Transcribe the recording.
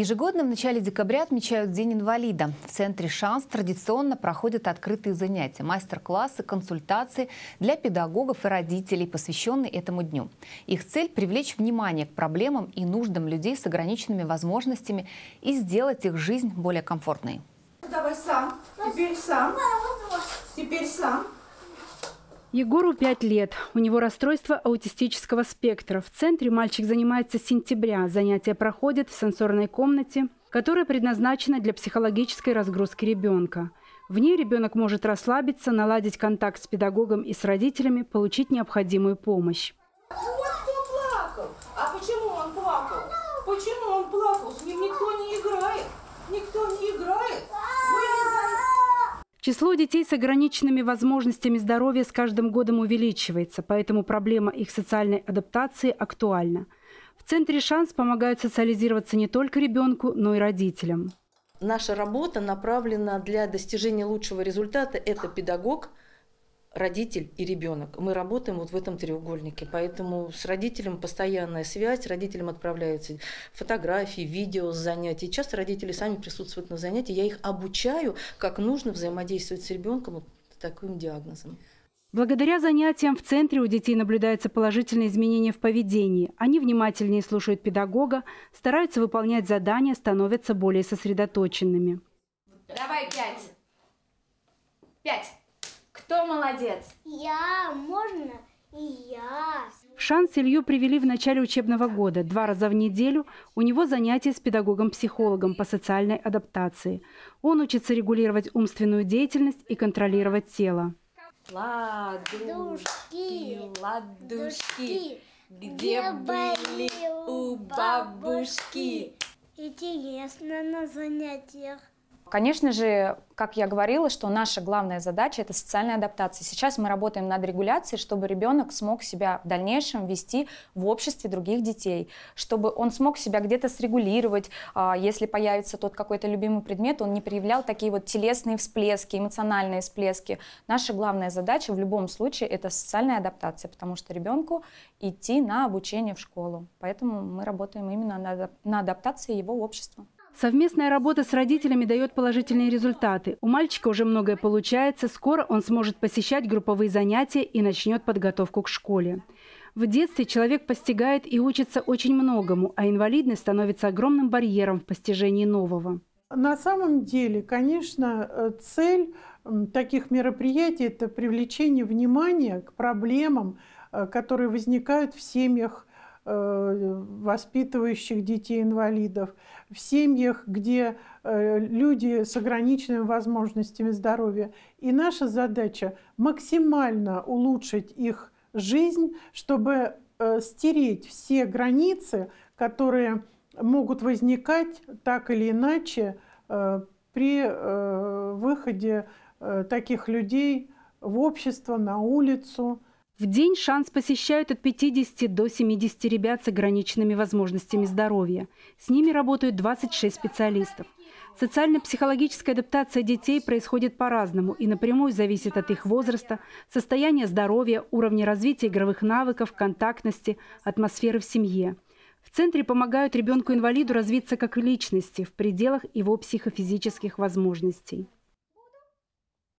Ежегодно в начале декабря отмечают День инвалида. В центре «Шанс» традиционно проходят открытые занятия, мастер-классы, консультации для педагогов и родителей, посвященные этому дню. Их цель – привлечь внимание к проблемам и нуждам людей с ограниченными возможностями и сделать их жизнь более комфортной. Ну, давай сам, теперь сам, теперь сам. Егору 5 лет. У него расстройство аутистического спектра. В центре мальчик занимается с сентября. Занятия проходят в сенсорной комнате, которая предназначена для психологической разгрузки ребенка. В ней ребенок может расслабиться, наладить контакт с педагогом и с родителями, получить необходимую помощь. Ну Число детей с ограниченными возможностями здоровья с каждым годом увеличивается, поэтому проблема их социальной адаптации актуальна. В центре «Шанс» помогают социализироваться не только ребенку, но и родителям. Наша работа направлена для достижения лучшего результата. Это педагог – родитель и ребенок. Мы работаем вот в этом треугольнике, поэтому с родителем постоянная связь, родителям отправляются фотографии, видео с занятий. Часто родители сами присутствуют на занятии, я их обучаю, как нужно взаимодействовать с ребенком вот с таким диагнозом. Благодаря занятиям в центре у детей наблюдаются положительные изменения в поведении. Они внимательнее слушают педагога, стараются выполнять задания, становятся более сосредоточенными. Давай пять. Пять. Кто молодец? Я. Можно? И я. Шанс Илью привели в начале учебного года. Два раза в неделю у него занятия с педагогом-психологом по социальной адаптации. Он учится регулировать умственную деятельность и контролировать тело. Ладушки, ладушки, где были у бабушки? Интересно на занятиях. Конечно же, как я говорила, что наша главная задача – это социальная адаптация. Сейчас мы работаем над регуляцией, чтобы ребенок смог себя в дальнейшем вести в обществе других детей, чтобы он смог себя где-то срегулировать, а, если появится тот какой-то любимый предмет, он не проявлял такие вот телесные всплески, эмоциональные всплески. Наша главная задача в любом случае – это социальная адаптация, потому что ребенку идти на обучение в школу. Поэтому мы работаем именно на адаптации его общества. Совместная работа с родителями дает положительные результаты. У мальчика уже многое получается. Скоро он сможет посещать групповые занятия и начнет подготовку к школе. В детстве человек постигает и учится очень многому, а инвалидность становится огромным барьером в постижении нового. На самом деле, конечно, э, цель таких мероприятий – это привлечение внимания к проблемам, э, которые возникают в семьях Э, воспитывающих детей-инвалидов, в семьях, где э, люди с ограниченными возможностями здоровья. И наша задача максимально улучшить их жизнь, чтобы э, стереть все границы, которые могут возникать так или иначе при выходе таких людей в общество, на улицу. В день шанс посещают от 50 до 70 ребят с ограниченными возможностями здоровья. С ними работают 26 специалистов. Социально-психологическая адаптация детей происходит по-разному и напрямую зависит от их возраста, состояния здоровья, уровня развития игровых навыков, контактности, атмосферы в семье. В центре помогают ребенку-инвалиду развиться как личности в пределах его психофизических возможностей.